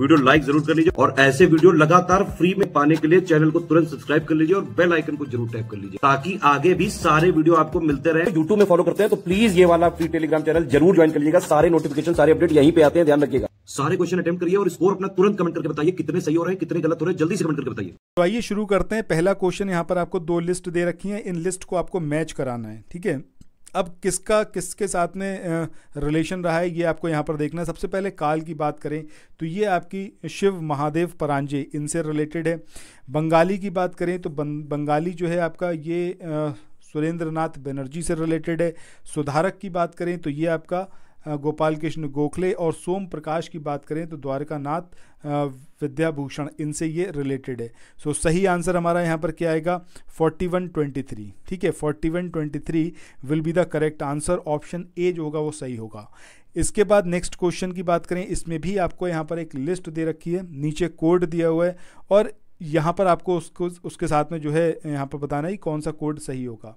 video like जरूर कर लीजिए और ऐसे वीडियो लगातार फ्री में पाने के लिए चैनल को तुरंत सब्सक्राइब कर लीजिए और बेल आइकन को जरूर टैप कर लीजिए ताकि आगे भी सारे वीडियो आपको मिलते रहे यूट्यूब में फॉलो करते हैं तो प्लीज ये वाला फ्री टेलीग्राम चैनल जरूर ज्वाइन कर लीजिएगा सारे नोटिफिकेशन सारे अपडेट यहीं पे आते हैं ध्यान रखिएगा सारे क्वेश्चन अटेम्प करिए और स्कोर अपना तुरंत कमेंट करके बताइए कितने सही हो रहे हैं कितने गलत हो रहे हैं जल्दी से कमेंट करके बताइए तो आइए शुरू करते हैं पहला क्वेश्चन यहाँ पर आपको दो लिस्ट दे रखी है इन लिस्ट को आपको मैच कराना है ठीक है अब किसका किसके साथ में रिलेशन रहा है ये आपको यहाँ पर देखना है सबसे पहले काल की बात करें तो ये आपकी शिव महादेव परांजे इनसे रिलेटेड है बंगाली की बात करें तो बंगाली जो है आपका ये सुरेंद्र नाथ बनर्जी से रिलेटेड है सुधारक की बात करें तो ये आपका गोपाल कृष्ण गोखले और सोम प्रकाश की बात करें तो द्वारकानाथ विद्याभूषण इनसे ये रिलेटेड है सो so, सही आंसर हमारा यहाँ पर क्या आएगा 4123 ठीक है 4123 will be the correct answer option A जो होगा वो सही होगा इसके बाद नेक्स्ट क्वेश्चन की बात करें इसमें भी आपको यहाँ पर एक लिस्ट दे रखी है नीचे कोड दिया हुआ है और यहाँ पर आपको उसको उसके साथ में जो है यहाँ पर बताना है कौन सा कोड सही होगा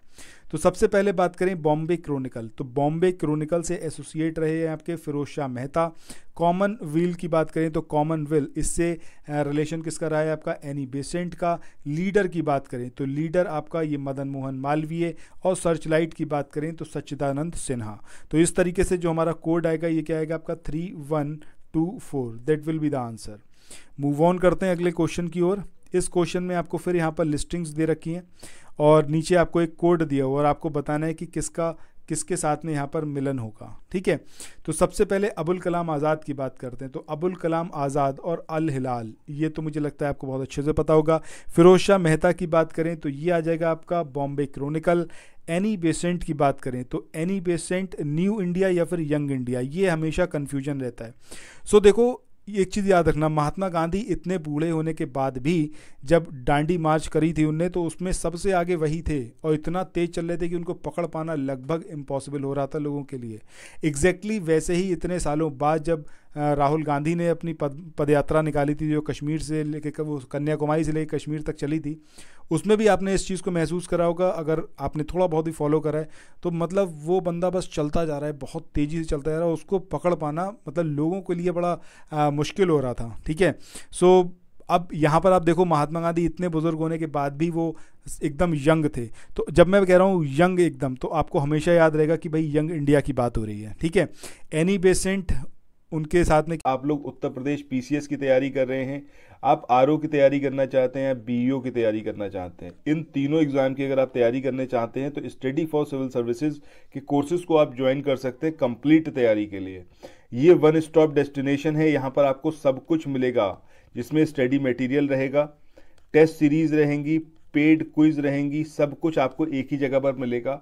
तो सबसे पहले बात करें बॉम्बे क्रोनिकल तो बॉम्बे क्रोनिकल से एसोसिएट रहे हैं आपके फिरोज शाह मेहता कॉमन व्हील की बात करें तो कॉमन वेल इससे रिलेशन किसका रहा है आपका एनी बेसेंट का लीडर की बात करें तो लीडर आपका ये मदन मोहन मालवीय और सर्च लाइट की बात करें तो सच्चिदानंद सिन्हा तो इस तरीके से जो हमारा कोड आएगा ये क्या आएगा आपका three one two four that will be the answer move on करते हैं अगले क्वेश्चन की ओर इस क्वेश्चन में आपको फिर यहाँ पर लिस्टिंग्स दे रखी हैं और नीचे आपको एक कोड दिया हुआ और आपको बताना है कि किसका किसके साथ में यहाँ पर मिलन होगा ठीक है तो सबसे पहले अबुल कलाम आज़ाद की बात करते हैं तो अबुल कलाम आज़ाद और अल हिलाल ये तो मुझे लगता है आपको बहुत अच्छे से पता होगा फिरोज शाह मेहता की बात करें तो ये आ जाएगा आपका बॉम्बे क्रोनिकल एनी बेसेंट की बात करें तो एनी बेसेंट न्यू इंडिया या फिर यंग इंडिया ये हमेशा कन्फ्यूजन रहता है सो देखो एक चीज़ याद रखना महात्मा गांधी इतने बूढ़े होने के बाद भी जब डांडी मार्च करी थी उनने तो उसमें सबसे आगे वही थे और इतना तेज चल रहे थे कि उनको पकड़ पाना लगभग इम्पॉसिबल हो रहा था लोगों के लिए एग्जैक्टली exactly वैसे ही इतने सालों बाद जब राहुल गांधी ने अपनी पद पदयात्रा निकाली थी जो कश्मीर से लेके कन्याकुमारी से लेके कश्मीर तक चली थी उसमें भी आपने इस चीज़ को महसूस करा होगा अगर आपने थोड़ा बहुत ही फॉलो करा है तो मतलब वो बंदा बस चलता जा रहा है बहुत तेज़ी से चलता जा रहा है उसको पकड़ पाना मतलब लोगों के लिए बड़ा आ, मुश्किल हो रहा था ठीक है सो अब यहाँ पर आप देखो महात्मा गांधी इतने बुज़ुर्ग होने के बाद भी वो एकदम यंग थे तो जब मैं कह रहा हूँ यंग एकदम तो आपको हमेशा याद रहेगा कि भाई यंग इंडिया की बात हो रही है ठीक है एनी बेसेंट उनके साथ में आप लोग उत्तर प्रदेश पीसीएस की तैयारी कर रहे हैं आप आर की तैयारी करना चाहते हैं बीईओ e की तैयारी करना चाहते हैं इन तीनों एग्ज़ाम की अगर आप तैयारी करने चाहते हैं तो स्टडी फॉर सिविल सर्विसेज के कोर्सेज को आप ज्वाइन कर सकते हैं कंप्लीट तैयारी के लिए ये वन स्टॉप डेस्टिनेशन है यहाँ पर आपको सब कुछ मिलेगा जिसमें स्टडी मटेरियल रहेगा टेस्ट सीरीज़ रहेंगी पेड क्विज रहेंगी सब कुछ आपको एक ही जगह पर मिलेगा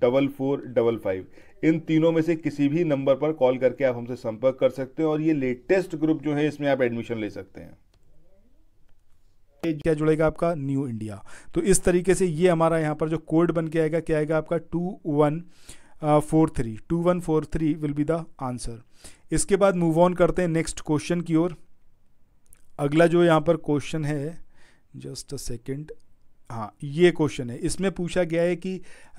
डबल फोर डबल फाइव इन तीनों में से किसी भी नंबर पर कॉल करके आप हमसे संपर्क कर सकते हैं और ये लेटेस्ट ग्रुप जो है इसमें आप एडमिशन ले सकते हैं क्या जुड़ेगा आपका न्यू इंडिया तो इस तरीके से ये हमारा यहाँ पर जो कोड बन के आएगा क्या आएगा आपका two one four three two one four three will be the answer इसके बाद मूव ऑन करते हैं नेक्स्ट क्वेश्चन की ओर अगला जो यहाँ पर क्वेश्चन है जस्ट अ सेकेंड हाँ ये क्वेश्चन है इसमें पूछा गया है कि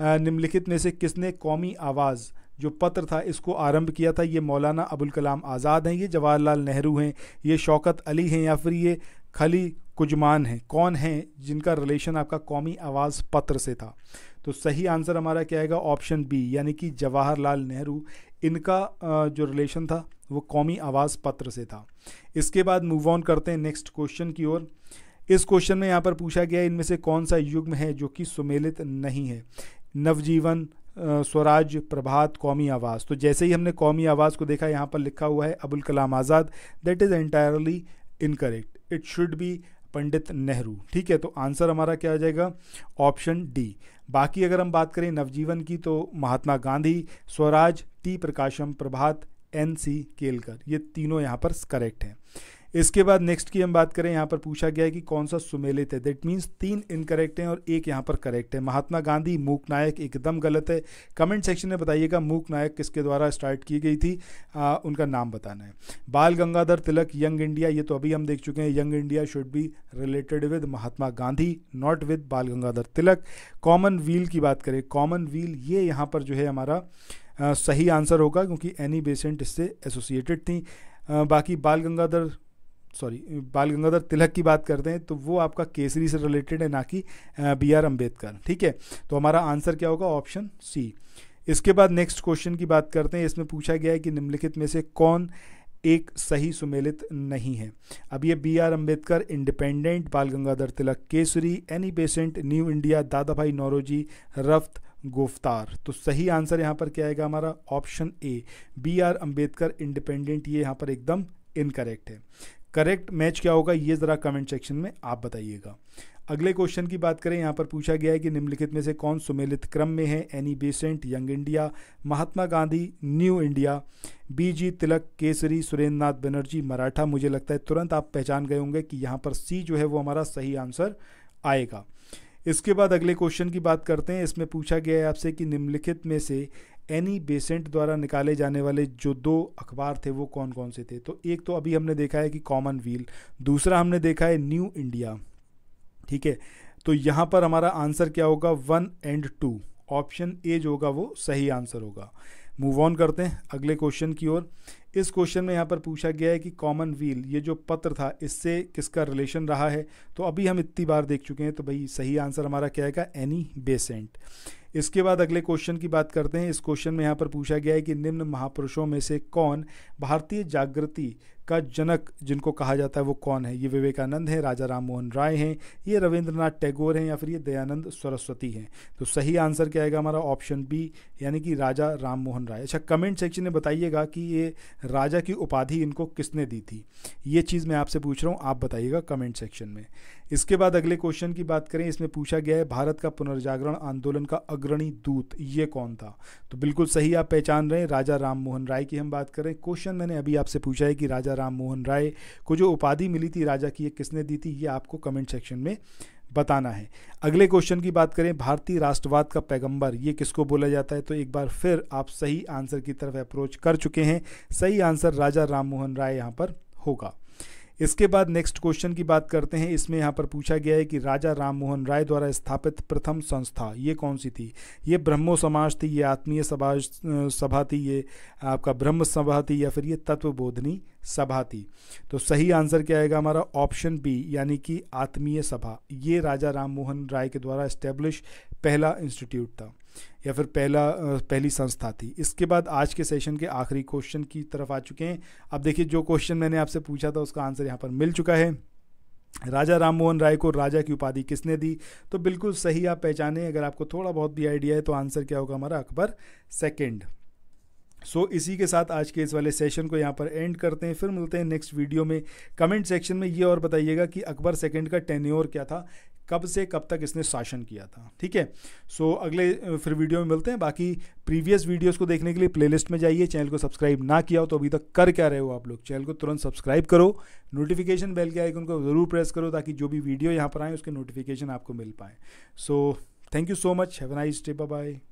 निम्नलिखित में से किसने कौमी आवाज़ जो पत्र था इसको आरंभ किया था ये मौलाना अबुल कलाम आज़ाद हैं ये जवाहरलाल नेहरू हैं ये शौकत अली हैं या फिर ये खली कुजमान हैं कौन हैं जिनका रिलेशन आपका कौमी आवाज़ पत्र से था तो सही आंसर हमारा क्या आएगा ऑप्शन बी यानी कि जवाहरलाल नेहरू इनका जो रिलेशन था वो कौमी आवाज़ पत्र से था इसके बाद मूव ऑन करते हैं नेक्स्ट क्वेश्चन की ओर इस क्वेश्चन में यहाँ पर पूछा गया इनमें से कौन सा युग्म है जो कि सुमेलित नहीं है नवजीवन स्वराज प्रभात कौमी आवाज़ तो जैसे ही हमने कौमी आवाज़ को देखा यहाँ पर लिखा हुआ है Abul Kalam Azad that is entirely incorrect it should be Pandit Nehru ठीक है तो आंसर हमारा क्या आ जाएगा ऑप्शन डी बाकी अगर हम बात करें नवजीवन की तो Mahatma Gandhi Swaraj T Prakasam Prabhat N C Kelkar ये तीनों यहाँ पर करेक्ट हैं इसके बाद नेक्स्ट की हम बात करें यहाँ पर पूछा गया है कि कौन सा सुमेलित है दैट मीन्स तीन इनकरेक्ट हैं और एक यहाँ पर करेक्ट है महात्मा गांधी मूक नायक एकदम गलत है कमेंट सेक्शन में बताइएगा मूक नायक किसके द्वारा स्टार्ट की गई थी आ, उनका नाम बताना है बाल गंगाधर तिलक यंग इंडिया ये तो अभी हम देख चुके हैं Young India should be related with Mahatma Gandhi not with Bal Gangadhar Tilak common commonweal की बात करें कॉमन व्हील ये यहाँ पर जो है हमारा आ, सही आंसर होगा क्योंकि एनी बेसेंट इससे एसोसिएटेड थी आ, बाकी बाल गंगाधर सॉरी बाल गंगाधर तिलक की बात करते हैं तो वो आपका केसरी से रिलेटेड है ना कि बी आर अम्बेडकर ठीक है तो हमारा आंसर क्या होगा ऑप्शन सी इसके बाद नेक्स्ट क्वेश्चन की बात करते हैं इसमें पूछा गया है कि निम्नलिखित में से कौन एक सही सुमेलित नहीं है अब ये B R Ambedkar Independent Bal Gangadhar Tilak Kesari Annie Besant New India Dadabhai Naoroji रफ्त गुफ्तार तो सही आंसर यहाँ पर क्या आएगा हमारा option A B R Ambedkar Independent ये यहाँ पर एकदम इनकरेक्ट है करेक्ट मैच क्या होगा ये ज़रा कमेंट सेक्शन में आप बताइएगा अगले क्वेश्चन की बात करें यहाँ पर पूछा गया है कि निम्नलिखित में से कौन सुमेलित क्रम में है Annie Besant Young India Mahatma Gandhi New India BG Tilak Kesari Surendranath Banerjee Maratha मुझे लगता है तुरंत आप पहचान गए होंगे कि यहाँ पर सी जो है वो हमारा सही आंसर आएगा इसके बाद अगले क्वेश्चन की बात करते हैं इसमें पूछा गया है आपसे कि निम्नलिखित में से एनी बेसेंट द्वारा निकाले जाने वाले जो दो अखबार थे वो कौन कौन से थे तो एक तो अभी हमने देखा है कि कॉमन व्हील दूसरा हमने देखा है न्यू इंडिया ठीक है तो यहाँ पर हमारा आंसर क्या होगा one and two option A जो होगा वो सही आंसर होगा मूव ऑन करते हैं अगले क्वेश्चन की ओर इस क्वेश्चन में यहाँ पर पूछा गया है कि कॉमन व्हील ये जो पत्र था इससे किसका रिलेशन रहा है तो अभी हम इतनी बार देख चुके हैं तो भाई सही आंसर हमारा क्या है एनी बेसेंट इसके बाद अगले क्वेश्चन की बात करते हैं इस क्वेश्चन में यहाँ पर पूछा गया है कि निम्न महापुरुषों में से कौन भारतीय जागृति का जनक जिनको कहा जाता है वो कौन है ये विवेकानंद हैं राजा राम मोहन राय हैं ये रविंद्रनाथ टैगोर हैं या फिर ये दयानंद सरस्वती हैं तो सही आंसर क्या आएगा हमारा ऑप्शन बी यानी कि राजा राम मोहन राय अच्छा कमेंट सेक्शन में बताइएगा कि ये राजा की उपाधि इनको किसने दी थी ये चीज़ मैं आपसे पूछ रहा हूँ आप बताइएगा कमेंट सेक्शन में इसके बाद अगले क्वेश्चन की बात करें इसमें पूछा गया है भारत का पुनर्जागरण आंदोलन का अग्रणी दूत ये कौन था तो बिल्कुल सही आप पहचान रहे हैं राजा राम मोहन राय की हम बात करें क्वेश्चन मैंने अभी आपसे पूछा है कि राजा राम मोहन राय को जो उपाधि मिली थी राजा की ये किसने दी थी ये आपको कमेंट सेक्शन में बताना है अगले क्वेश्चन की बात करें भारतीय राष्ट्रवाद का पैगंबर ये किसको बोला जाता है तो एक बार फिर आप सही आंसर की तरफ अप्रोच कर चुके हैं सही आंसर राजा राम मोहन राय यहाँ पर होगा इसके बाद नेक्स्ट क्वेश्चन की बात करते हैं इसमें यहाँ पर पूछा गया है कि राजा राममोहन राय द्वारा स्थापित प्रथम संस्था ये कौन सी थी ये ब्रह्मो समाज थी ये आत्मीय सभा सभा थी ये आपका ब्रह्म सभा थी या फिर ये तत्व बोधनी सभा थी तो सही आंसर क्या आएगा हमारा ऑप्शन बी यानी कि आत्मीय सभा ये राजा राम मोहन राय के द्वारा इस्टेब्लिश पहला इंस्टीट्यूट था या फिर पहला पहली संस्था थी इसके बाद आज के सेशन के आखिरी क्वेश्चन की तरफ आ चुके हैं अब देखिए जो क्वेश्चन मैंने आपसे पूछा था उसका आंसर यहाँ पर मिल चुका है राजा राममोहन राय को राजा की उपाधि किसने दी तो बिल्कुल सही आप पहचाने अगर आपको थोड़ा बहुत भी आइडिया है तो आंसर क्या होगा हमारा अकबर सेकेंड सो so, इसी के साथ आज के इस वाले सेशन को यहाँ पर एंड करते हैं फिर मिलते हैं नेक्स्ट वीडियो में कमेंट सेक्शन में ये और बताइएगा कि अकबर सेकंड का टेन्योर क्या था कब से कब तक इसने शासन किया था ठीक है सो so, अगले फिर वीडियो में मिलते हैं बाकी प्रीवियस वीडियोस को देखने के लिए प्लेलिस्ट में जाइए चैनल को सब्सक्राइब ना किया हो तो अभी तक कर क्या रहे हो आप लोग चैनल को तुरंत सब्सक्राइब करो नोटिफिकेशन बेल के आइकन को ज़रूर प्रेस करो ताकि जो भी वीडियो यहाँ पर आए उसके नोटिफिकेशन आपको मिल पाए so thank you so much have nice day bye